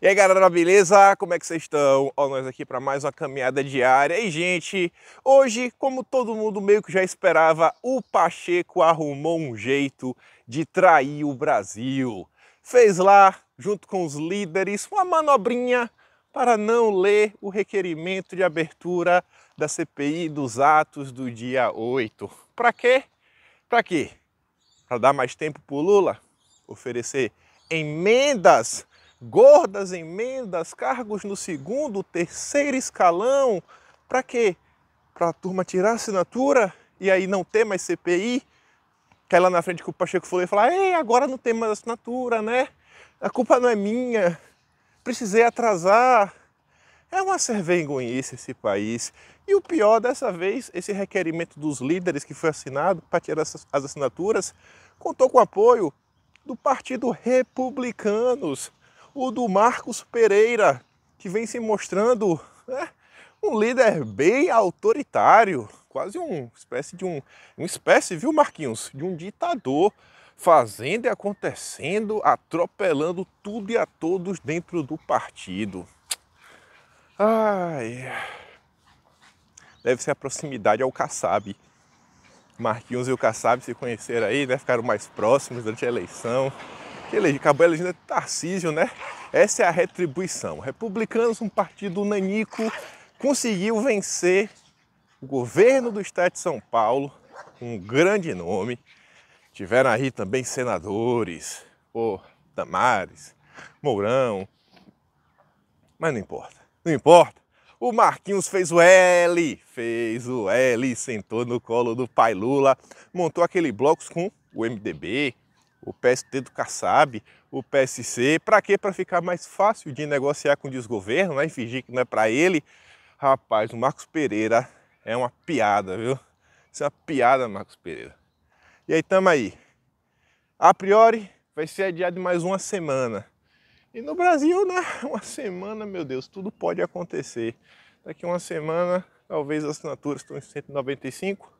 E aí galera, beleza? Como é que vocês estão? Ó, nós aqui para mais uma caminhada diária. E gente, hoje, como todo mundo meio que já esperava, o Pacheco arrumou um jeito de trair o Brasil. Fez lá, junto com os líderes, uma manobrinha para não ler o requerimento de abertura da CPI dos atos do dia 8. Para quê? Para quê? Para dar mais tempo para o Lula? Oferecer emendas gordas emendas, cargos no segundo, terceiro escalão. Para quê? Para a turma tirar a assinatura e aí não ter mais CPI. que lá na frente que o Pacheco falou e falar: Ei, agora não tem mais assinatura, né? A culpa não é minha. Precisei atrasar. É uma vergonhice esse país. E o pior, dessa vez, esse requerimento dos líderes que foi assinado para tirar as assinaturas contou com o apoio do Partido Republicanos o do Marcos Pereira, que vem se mostrando né, um líder bem autoritário, quase uma espécie de um, uma espécie, viu Marquinhos, de um ditador fazendo e acontecendo, atropelando tudo e a todos dentro do partido. Ai, deve ser a proximidade ao Kassab. Marquinhos e o Kassab se conheceram aí, né? Ficaram mais próximos durante a eleição que elege, acabou elegendo Tarcísio, né? Essa é a retribuição. Republicanos, um partido nanico, conseguiu vencer o governo do estado de São Paulo, um grande nome. Tiveram aí também senadores, o Damares, Mourão. Mas não importa, não importa. O Marquinhos fez o L, fez o L, sentou no colo do pai Lula, montou aquele bloco com o MDB, o PSD do Kassab, o PSC. Para quê? Para ficar mais fácil de negociar com o desgoverno né? e fingir que não é para ele. Rapaz, o Marcos Pereira é uma piada, viu? Isso é uma piada, Marcos Pereira. E aí, tamo aí. A priori, vai ser adiado mais uma semana. E no Brasil, né? Uma semana, meu Deus, tudo pode acontecer. Daqui uma semana, talvez as assinaturas estão em 195,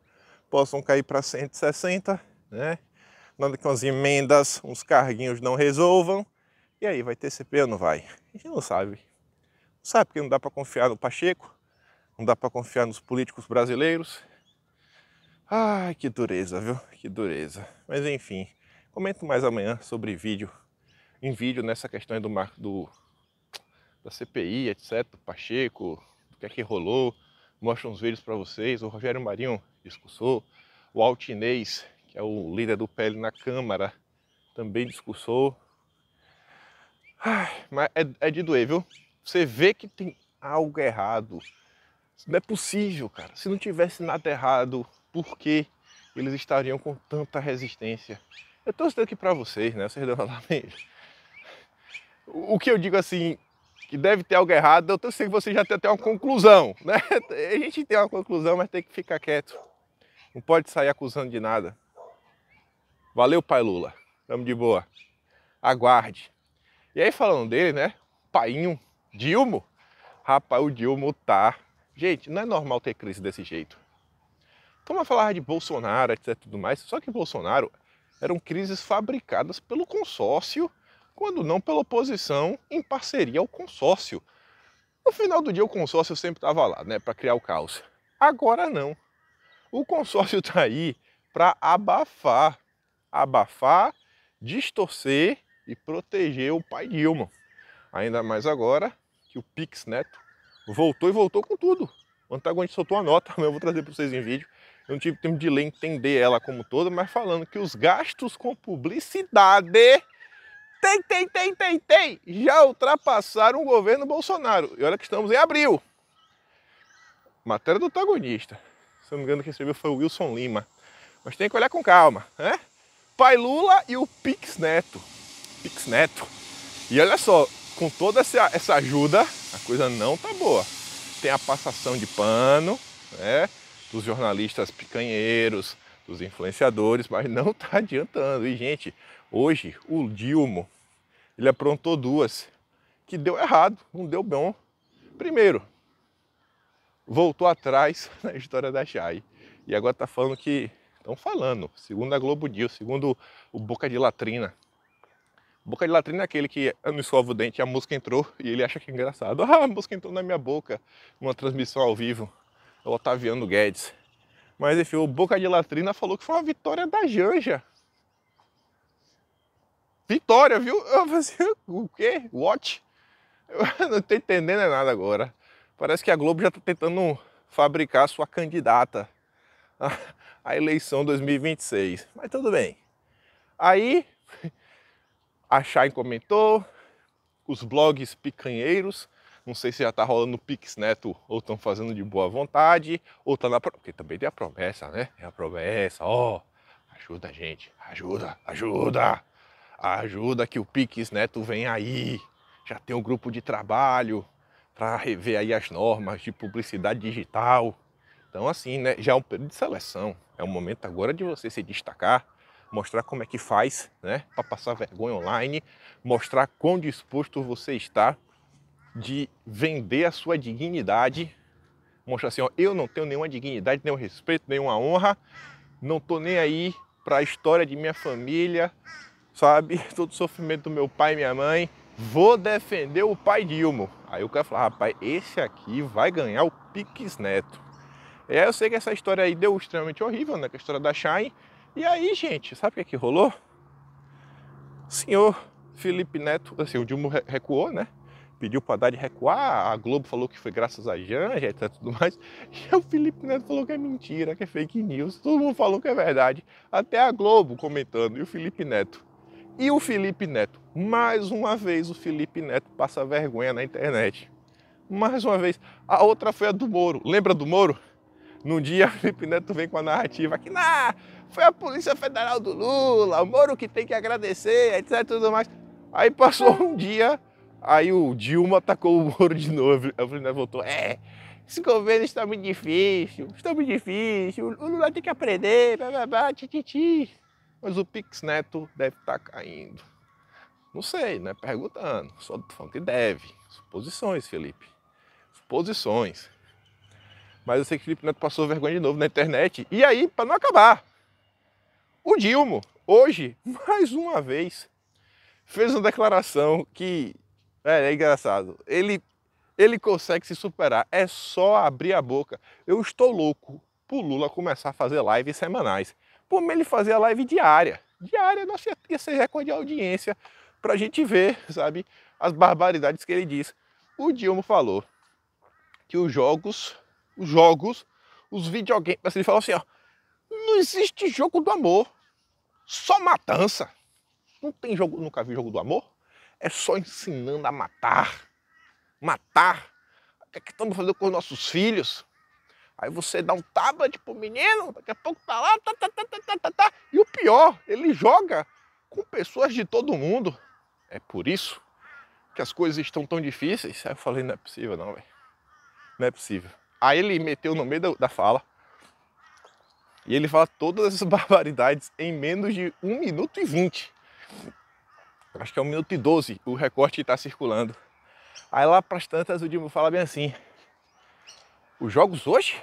possam cair para 160, né? nada que umas emendas, uns carguinhos não resolvam. E aí, vai ter CP ou não vai? A gente não sabe. Não sabe porque não dá para confiar no Pacheco, não dá para confiar nos políticos brasileiros. Ai, que dureza, viu? Que dureza. Mas enfim, comento mais amanhã sobre vídeo, em vídeo nessa questão do marco do da CPI, etc, do Pacheco, o que é que rolou. Mostro uns vídeos para vocês. O Rogério Marinho discursou, o Altinês que é o líder do PL na Câmara, também discursou. mas é, é de doer, viu? Você vê que tem algo errado. Não é possível, cara. Se não tivesse nada errado, por que eles estariam com tanta resistência? Eu estou citando aqui para vocês, né? Vocês dão lá mesmo. O que eu digo assim, que deve ter algo errado, eu sei que vocês já têm até uma conclusão, né? A gente tem uma conclusão, mas tem que ficar quieto. Não pode sair acusando de nada. Valeu, pai Lula. Tamo de boa. Aguarde. E aí, falando dele, né? Painho, Dilmo. Rapaz, o Dilmo tá. Gente, não é normal ter crise desse jeito. Toma falar de Bolsonaro, etc. tudo mais. Só que Bolsonaro eram crises fabricadas pelo consórcio, quando não pela oposição, em parceria ao consórcio. No final do dia, o consórcio sempre tava lá, né, para criar o caos. Agora não. O consórcio está aí para abafar abafar, distorcer e proteger o pai Dilma. Ainda mais agora que o Pix Neto voltou e voltou com tudo. O antagonista soltou uma nota, mas eu vou trazer para vocês em vídeo. Eu não tive tempo de ler, entender ela como toda, mas falando que os gastos com publicidade tem, tem, tem, tem, tem, já ultrapassaram o governo Bolsonaro. E olha que estamos em abril. Matéria do antagonista. Se não me engano, quem recebeu foi o Wilson Lima. Mas tem que olhar com calma, né? Pai Lula e o Pix Neto. Pix Neto. E olha só, com toda essa, essa ajuda, a coisa não tá boa. Tem a passação de pano, né? Dos jornalistas picanheiros, dos influenciadores, mas não tá adiantando. E, gente, hoje o Dilmo, ele aprontou duas que deu errado, não deu bom. Primeiro, voltou atrás na história da Jai E agora tá falando que Estão falando, segundo a Globo News, segundo o Boca de Latrina. Boca de latrina é aquele que não escova o dente e a música entrou e ele acha que é engraçado. Ah, a música entrou na minha boca, uma transmissão ao vivo. É o Otaviano Guedes. Mas enfim, o Boca de Latrina falou que foi uma vitória da Janja. Vitória, viu? Eu falei, o quê? What? Eu não tô entendendo nada agora. Parece que a Globo já tá tentando fabricar sua candidata a eleição 2026. Mas tudo bem. Aí a Shine comentou, os blogs picanheiros, não sei se já tá rolando Pix Neto ou estão fazendo de boa vontade, ou tá na porque também tem a promessa, né? É a promessa, ó, oh, ajuda a gente, ajuda, ajuda. Ajuda que o Pix Neto vem aí. Já tem um grupo de trabalho para rever aí as normas de publicidade digital. Então, assim, né, já é um período de seleção. É o momento agora de você se destacar, mostrar como é que faz, né? Para passar vergonha online, mostrar quão disposto você está de vender a sua dignidade. Mostrar assim, ó, eu não tenho nenhuma dignidade, nenhum respeito, nenhuma honra, não tô nem aí para a história de minha família, sabe? Todo o sofrimento do meu pai e minha mãe. Vou defender o pai Dilma. Aí o cara fala, rapaz, esse aqui vai ganhar o Pix Neto. É, eu sei que essa história aí deu extremamente horrível, né? Que a história da Shine. E aí, gente, sabe o que, é que rolou? O senhor Felipe Neto, assim, o Dilma recuou, né? Pediu para dar de recuar, a Globo falou que foi graças a Janja e tudo mais. E o Felipe Neto falou que é mentira, que é fake news. Todo mundo falou que é verdade. Até a Globo comentando. E o Felipe Neto. E o Felipe Neto. Mais uma vez o Felipe Neto passa vergonha na internet. Mais uma vez. A outra foi a do Moro. Lembra do Moro? Num dia, Felipe Neto vem com a narrativa que nah, foi a Polícia Federal do Lula, o Moro que tem que agradecer, etc. tudo mais. Aí passou um dia, aí o Dilma atacou o Moro de novo. A Felipe Neto voltou: é, esse governo está muito difícil, está muito difícil, o Lula tem que aprender, blá blá blá, tititi. Mas o Pix Neto deve estar tá caindo. Não sei, não é perguntando, só falando que deve. Suposições, Felipe. Suposições. Mas eu sei que Felipe Neto passou vergonha de novo na internet. E aí, para não acabar, o Dilma, hoje, mais uma vez, fez uma declaração que é, é engraçado. Ele, ele consegue se superar, é só abrir a boca. Eu estou louco pro Lula começar a fazer lives semanais. Por mim, ele fazia live diária. Diária, nossa, ia ser recorde de audiência para a gente ver, sabe, as barbaridades que ele diz. O Dilma falou que os jogos os jogos, os videogames. Ele falou assim, ó, não existe jogo do amor, só matança. Não tem jogo, nunca vi jogo do amor. É só ensinando a matar. Matar. O que é que estamos fazendo com os nossos filhos? Aí você dá um tablet pro menino, daqui a pouco tá lá, tá, tá, tá, tá, tá, tá, tá. E o pior, ele joga com pessoas de todo mundo. É por isso que as coisas estão tão difíceis. Aí eu falei, não é possível não, velho. Não é possível. Aí ele meteu no meio da, da fala. E ele fala todas essas barbaridades em menos de 1 minuto e 20. Acho que é 1 minuto e 12 o recorte que está circulando. Aí lá para as tantas o Dilma fala bem assim: os jogos hoje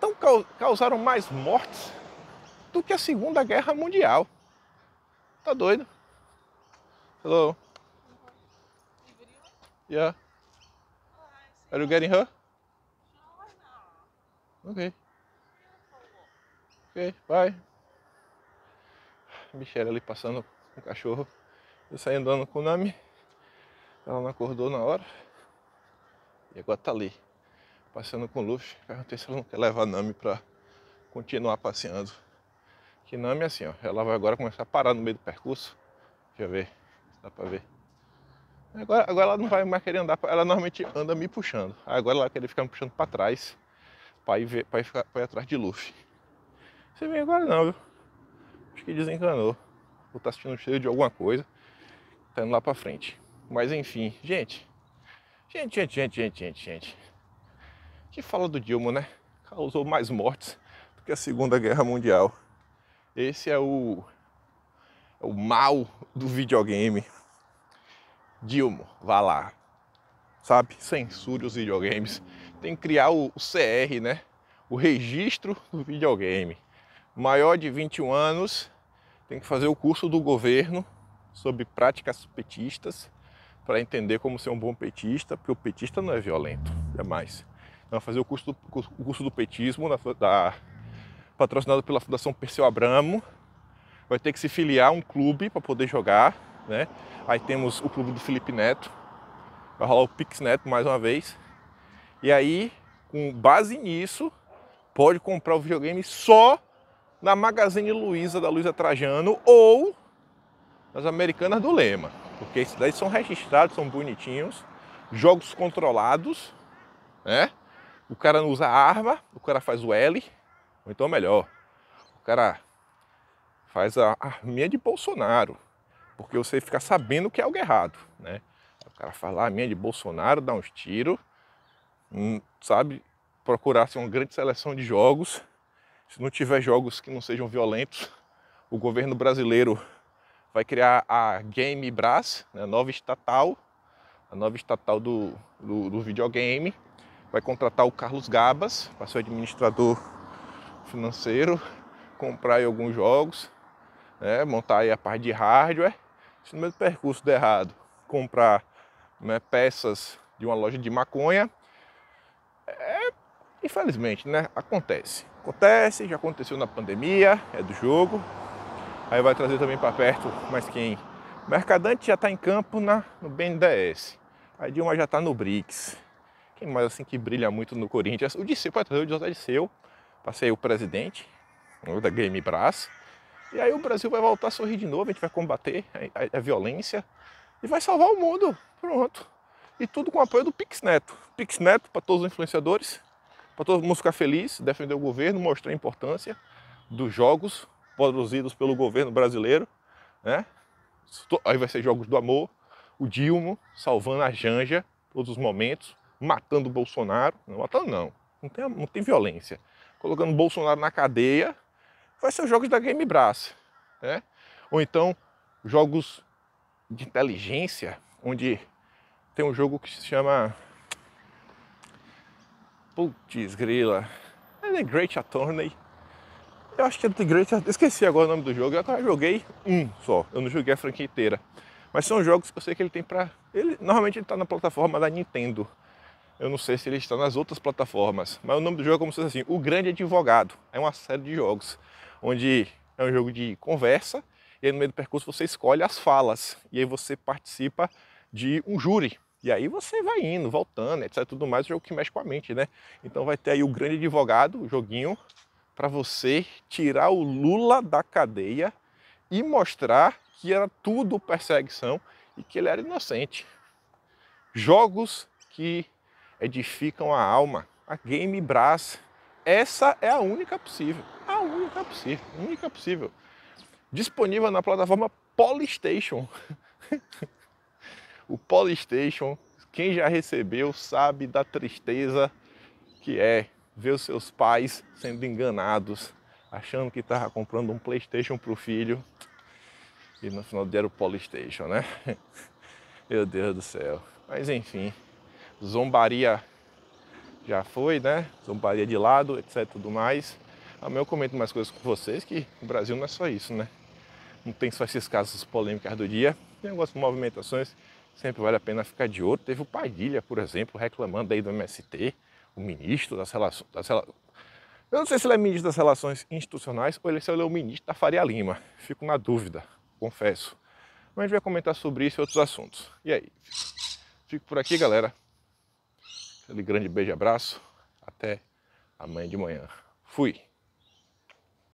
tão causaram mais mortes do que a Segunda Guerra Mundial. Tá doido? Hello? Yeah. Are you getting her? Okay. Ok, vai. Michelle ali passando com um o cachorro. Eu saí andando com o Nami. Ela não acordou na hora. E agora tá ali. Passando com o Luffy. Perguntei se ela não quer levar a Nami pra continuar passeando. Que Nami é assim, ó. Ela vai agora começar a parar no meio do percurso. Deixa eu ver. Dá pra ver. Agora, agora ela não vai mais querer andar, ela normalmente anda me puxando. Agora ela vai querer ficar me puxando para trás para ir, pra ir, pra ir atrás de Luffy. Você vem agora não, viu? Acho que desencanou. Ou tá assistindo cheio de alguma coisa. Tá indo lá pra frente. Mas enfim, gente. Gente, gente, gente, gente, gente, gente. Que fala do Dilma, né? Causou mais mortes do que a Segunda Guerra Mundial. Esse é o, é o mal do videogame. Dilma, vá lá. Sabe? Censure os videogames. Tem que criar o, CR, né? O registro do videogame. Maior de 21 anos, tem que fazer o curso do governo sobre práticas petistas para entender como ser um bom petista, porque o petista não é violento, jamais. Então, fazer o curso do, curso do petismo, da, da, patrocinado pela Fundação Perseu Abramo, vai ter que se filiar a um clube para poder jogar né? Aí temos o clube do Felipe Neto, vai rolar o Pix Neto mais uma vez. E aí, com base nisso, pode comprar o videogame só na Magazine Luiza da Luiza Trajano ou nas Americanas do Lema, porque esses daí são registrados, são bonitinhos, jogos controlados, né? O cara não usa arma, o cara faz o L, ou então melhor, o cara faz a arminha de Bolsonaro, porque você fica sabendo que é algo errado, né? O cara falar a ah, minha de Bolsonaro, dar uns tiros, hum, sabe? Procurar uma grande seleção de jogos. Se não tiver jogos que não sejam violentos, o governo brasileiro vai criar a Game né? a nova estatal, a nova estatal do, do, do videogame. Vai contratar o Carlos Gabas para ser administrador financeiro, comprar alguns jogos, né? montar a parte de hardware se no é meio do percurso der errado, comprar né, peças de uma loja de maconha, é, infelizmente, né, acontece. Acontece, já aconteceu na pandemia, é do jogo. Aí vai trazer também para perto, mas quem? Mercadante já está em campo na, no BNDES. Aí Dilma já está no BRICS. Quem mais assim que brilha muito no Corinthians? O Disseu, pode trazer o José Disseu. Passei o presidente da Game Brass e aí o Brasil vai voltar a sorrir de novo, a gente vai combater a, a, a violência e vai salvar o mundo. Pronto. E tudo com o apoio do Pix Neto. Pix Neto para todos os influenciadores, para todo mundo ficar feliz, defender o governo, mostrar a importância dos jogos produzidos pelo governo brasileiro. Né? Aí vai ser Jogos do Amor, o Dilma salvando a Janja, todos os momentos, matando o Bolsonaro. Não matando, não. Não tem, não tem violência. Colocando o Bolsonaro na cadeia vai ser os jogos da Game né? Ou então jogos de inteligência, onde tem um jogo que se chama Putz, grila. É The Great Attorney. Eu acho que é The Great Attorney. Esqueci agora o nome do jogo. Eu joguei um só. Eu não joguei a franquia inteira. Mas são jogos que eu sei que ele tem pra. Ele... Normalmente ele tá na plataforma da Nintendo. Eu não sei se ele está nas outras plataformas. Mas o nome do jogo é como se fosse assim: O Grande Advogado. É uma série de jogos onde é um jogo de conversa, e aí no meio do percurso você escolhe as falas, e aí você participa de um júri. E aí você vai indo, voltando, etc. Tudo mais, um jogo que mexe com a mente, né? Então vai ter aí o grande advogado, o joguinho, para você tirar o Lula da cadeia e mostrar que era tudo perseguição e que ele era inocente. Jogos que edificam a alma. A Game essa é a única possível. A única possível. A única possível. Disponível na plataforma Polystation. o Polystation, quem já recebeu sabe da tristeza que é ver os seus pais sendo enganados, achando que estava comprando um Playstation para o filho e no final deram o Polystation, né? Meu Deus do céu. Mas enfim, zombaria já foi, né? Zombaria de lado, etc. tudo mais. Amanhã ah, eu comento mais coisas com vocês, que o Brasil não é só isso, né? Não tem só esses casos polêmicos do dia. Tem algumas movimentações, sempre vale a pena ficar de olho. Teve o Padilha, por exemplo, reclamando aí do MST, o ministro das relações. Das rela... Eu não sei se ele é ministro das Relações Institucionais ou ele, se ele é o ministro da Faria Lima. Fico na dúvida, confesso. Mas a gente vai comentar sobre isso e outros assuntos. E aí? Fico por aqui, galera. Aquele grande beijo e abraço. Até amanhã de manhã. Fui!